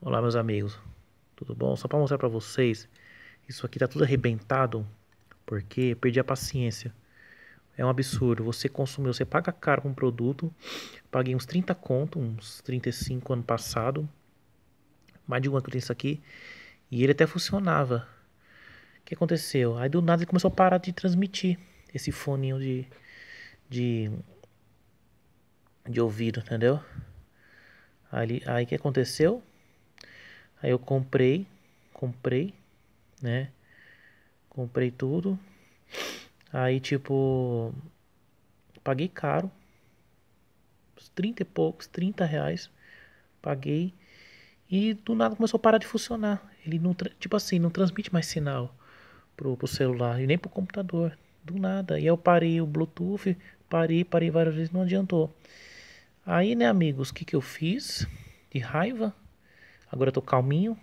Olá meus amigos, tudo bom? Só para mostrar para vocês, isso aqui tá tudo arrebentado porque perdi a paciência. É um absurdo, você consumiu, você paga caro um produto, paguei uns 30 conto, uns 35 ano passado, mais de um ano que eu tenho isso aqui, e ele até funcionava. O que aconteceu? Aí do nada ele começou a parar de transmitir esse foninho de, de, de ouvido, entendeu? Aí o que aconteceu? Aí eu comprei, comprei, né? Comprei tudo. Aí, tipo, paguei caro. Uns 30 e poucos, 30 reais. Paguei. E do nada começou a parar de funcionar. Ele não, tipo assim, não transmite mais sinal pro, pro celular e nem pro computador. Do nada. E eu parei o Bluetooth, parei, parei várias vezes, não adiantou. Aí, né, amigos, o que, que eu fiz? De raiva, Agora eu tô calminho.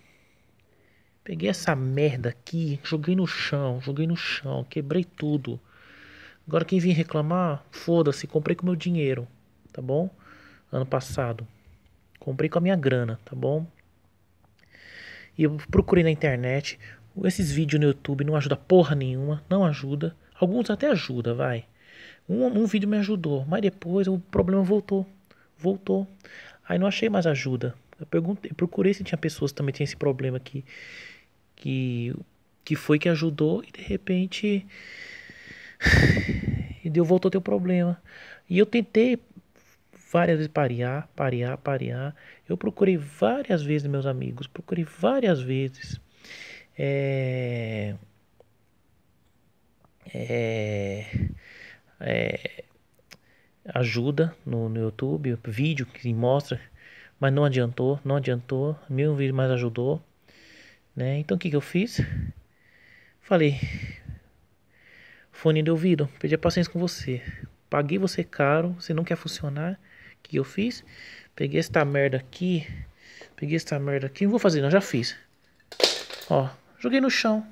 Peguei essa merda aqui, joguei no chão, joguei no chão, quebrei tudo. Agora quem vem reclamar, foda-se, comprei com meu dinheiro, tá bom? Ano passado. Comprei com a minha grana, tá bom? E eu procurei na internet. Esses vídeos no YouTube não ajuda porra nenhuma, não ajuda. Alguns até ajuda, vai. Um, um vídeo me ajudou, mas depois o problema voltou. Voltou. Aí não achei mais ajuda. Eu perguntei, procurei se tinha pessoas que também tinham esse problema que, que, que foi que ajudou e de repente e deu voltou a ter o problema. E eu tentei várias vezes parear, parear, parear. Eu procurei várias vezes meus amigos, procurei várias vezes. É... É... É... ajuda no, no YouTube, vídeo que mostra mas não adiantou, não adiantou, nenhum vídeo mais ajudou, né? Então o que, que eu fiz? Falei, fone de ouvido, pedi a paciência com você, paguei você caro, você não quer funcionar, o que eu fiz? Peguei esta merda aqui, peguei esta merda aqui, não vou fazer não, já fiz, ó, joguei no chão,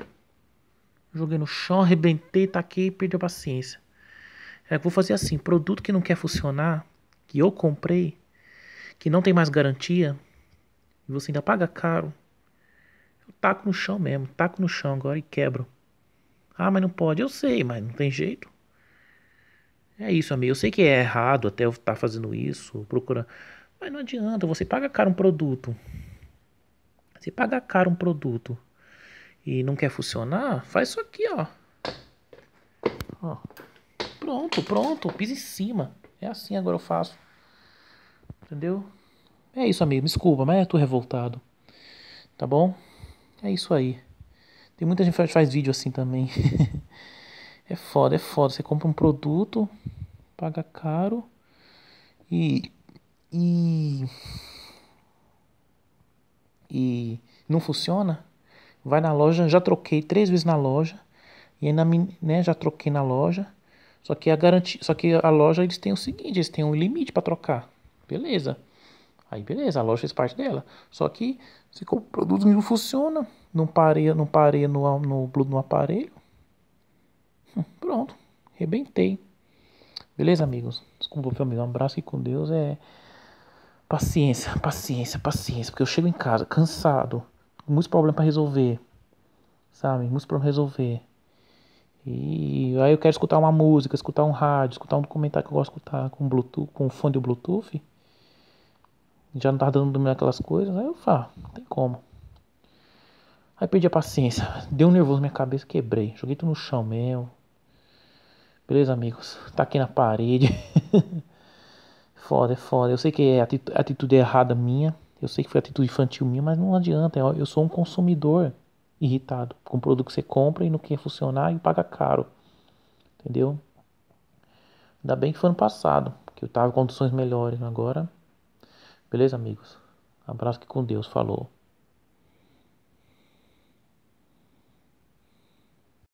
joguei no chão, arrebentei, taquei, perdi a paciência. É que vou fazer assim, produto que não quer funcionar, que eu comprei, que não tem mais garantia e você ainda paga caro, eu taco no chão mesmo, taco no chão agora e quebro. Ah, mas não pode, eu sei, mas não tem jeito. É isso, amigo. Eu sei que é errado até eu estar tá fazendo isso, procurando. Mas não adianta, você paga caro um produto. Você paga caro um produto e não quer funcionar, faz isso aqui, ó. ó. Pronto, pronto, pisa em cima. É assim agora eu faço. Entendeu? É isso, amigo. Desculpa, mas eu tô revoltado. Tá bom? É isso aí. Tem muita gente que faz vídeo assim também. é foda, é foda. Você compra um produto, paga caro e. E. E não funciona? Vai na loja, já troquei três vezes na loja. E ainda né, já troquei na loja. Só que a garantia, só que a loja eles têm o seguinte, eles têm um limite para trocar. Beleza. Aí beleza, a loja fez parte dela. Só que se o produto não funciona, não parei, não parei no, no, no aparelho. Hum, pronto, rebentei. Beleza, amigos? Desculpa, meu amigo. Um abraço e com Deus é. Paciência, paciência, paciência. Porque eu chego em casa cansado, muitos problemas para resolver. Sabe? Muitos problemas resolver. E aí eu quero escutar uma música, escutar um rádio, escutar um documentário que eu gosto de escutar com Bluetooth, com fone de Bluetooth já não tava dando aquelas coisas. Aí eu falo, não tem como. Aí perdi a paciência. Deu um nervoso na minha cabeça, quebrei. Joguei tudo no chão mesmo. Beleza, amigos? Tá aqui na parede. foda, é foda. Eu sei que é atitude, atitude errada minha. Eu sei que foi atitude infantil minha, mas não adianta. Eu sou um consumidor irritado com o produto que você compra e não quer funcionar e paga caro. Entendeu? Ainda bem que foi no passado, que eu tava em condições melhores agora. Beleza, amigos? Abraço que com Deus. Falou.